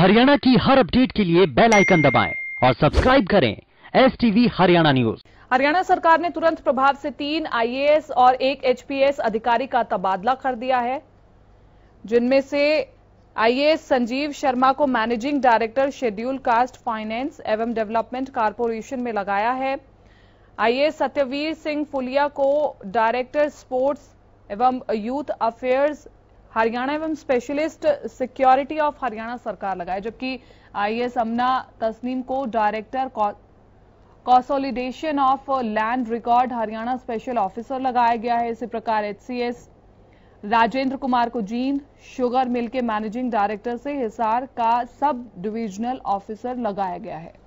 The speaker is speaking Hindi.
हरियाणा की हर अपडेट के लिए बेल आइकन दबाएं और सब्सक्राइब करें S TV Haryana news Haryana सरकार ने तुरंत प्रभाव से तीन आईएएस और एक एचपीएस अधिकारी का तबादला कर दिया है जिनमें से आईएएस संजीव शर्मा को managing director schedule caste finance एवं डेवलपमेंट कारपोरेशन में लगाया है आईएएस सत्यवीर सिंह फुलिया को डायरेक्टर स्पोर्ट्स एवं यूथ अफेयर्स हरियाणा एवं स्पेशलिस्ट सिक्योरिटी ऑफ हरियाणा सरकार लगाए जबकि आईएएस अमना तस्नीम को director consolidation of land record Haryana special officer लगाया गया है इसी प्रकार एचसीएस राजेंद्र कुमार को जीन शुगर मिल के मैनेजिंग डायरेक्टर से हिसार का सब डिविजनल ऑफिसर लगाया गया है